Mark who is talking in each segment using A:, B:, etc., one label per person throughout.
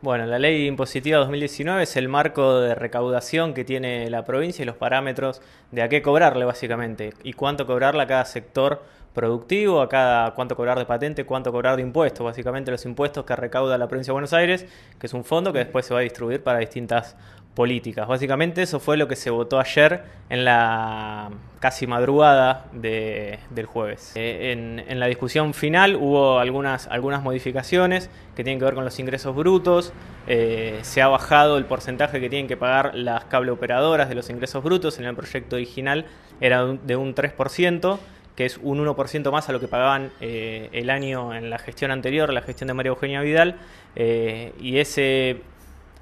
A: Bueno, la ley impositiva 2019 es el marco de recaudación que tiene la provincia y los parámetros de a qué cobrarle básicamente y cuánto cobrarle a cada sector productivo, a cada cuánto cobrar de patente, cuánto cobrar de impuestos, básicamente los impuestos que recauda la provincia de Buenos Aires, que es un fondo que después se va a distribuir para distintas Básicamente eso fue lo que se votó ayer en la casi madrugada del jueves. Eh, en, la discusión final hubo algunas, algunas modificaciones que tienen que ver con los ingresos brutos, eh, se ha bajado el porcentaje que tienen que pagar las cable operadoras de los ingresos brutos, en el proyecto original era de un 3% que es un 1% más a lo que pagaban eh, el año en la gestión anterior, la gestión de María Eugenia Vidal, y ese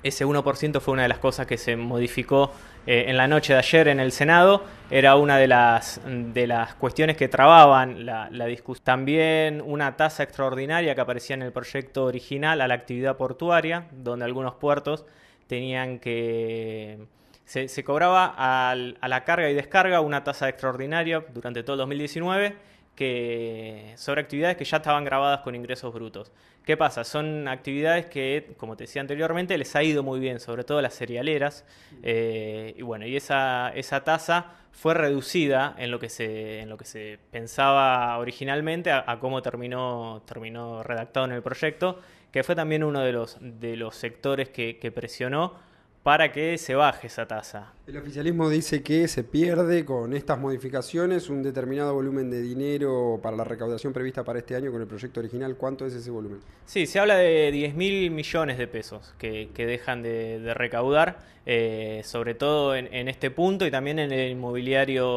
A: ese 1% fue una de las cosas que se modificó eh, en la noche de ayer en el Senado. Era una de las, de las cuestiones que trababan la, discusión. También una tasa extraordinaria que aparecía en el proyecto original a la actividad portuaria, donde algunos puertos tenían que... Se, cobraba a la carga y descarga una tasa extraordinaria durante todo el 2019 que, sobre actividades que ya estaban grabadas con ingresos brutos. ¿Qué pasa? Son actividades que, como te decía anteriormente, les ha ido muy bien, sobre todo las cerealeras. Eh, y bueno, y esa, esa tasa fue reducida en lo que se, en lo que se pensaba originalmente a, cómo terminó, terminó redactado en el proyecto, que fue también uno de los, de los sectores que, que presionó para que se baje esa tasa.
B: El oficialismo dice que se pierde con estas modificaciones un determinado volumen de dinero para la recaudación prevista para este año con el proyecto original. ¿Cuánto es ese volumen?
A: Sí, se habla de 10 mil millones de pesos que, dejan de, recaudar, eh, sobre todo en, en este punto y también en el inmobiliario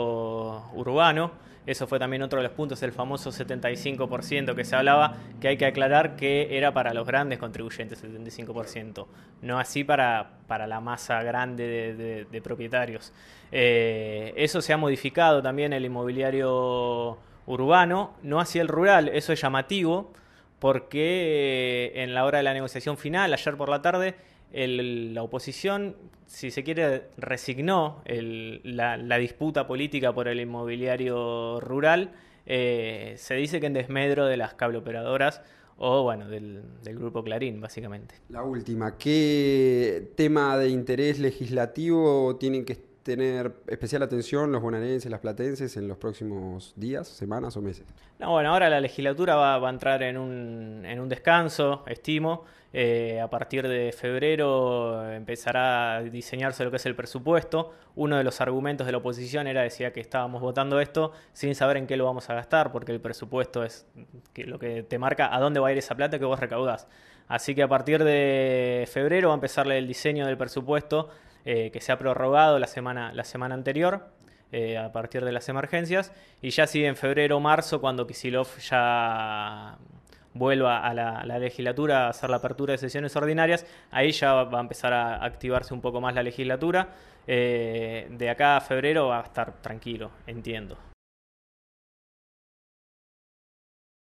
A: urbano. Eso fue también otro de los puntos, el famoso 75% que se hablaba, que hay que aclarar que era para los grandes contribuyentes, 75%, no así para, para la masa grande de, propietarios. Eh, eso se ha modificado también el inmobiliario urbano, no así el rural, eso es llamativo, porque eh, en la hora de la negociación final, ayer por la tarde, la oposición, si se quiere, resignó la, disputa política por el inmobiliario rural. Eh, se dice que en desmedro de las cableoperadoras o, bueno, del, grupo Clarín, básicamente.
B: La última, ¿qué tema de interés legislativo tienen que tener especial atención los bonaerenses, las platenses en los próximos días, semanas o meses?
A: No, bueno, ahora la legislatura va, a entrar en un, en un descanso, estimo. Eh, a partir de febrero empezará a diseñarse lo que es el presupuesto. Uno de los argumentos de la oposición era decía que estábamos votando esto sin saber en qué lo vamos a gastar, porque el presupuesto es que lo que te marca a dónde va a ir esa plata que vos recaudás. Así que a partir de febrero va a empezar el diseño del presupuesto eh, que se ha prorrogado la semana, la semana anterior, eh, a partir de las emergencias, y ya sigue en febrero o marzo, cuando Kisilov ya vuelva a la, legislatura a hacer la apertura de sesiones ordinarias, ahí ya va a empezar a activarse un poco más la legislatura. Eh, de acá a febrero va a estar tranquilo, entiendo.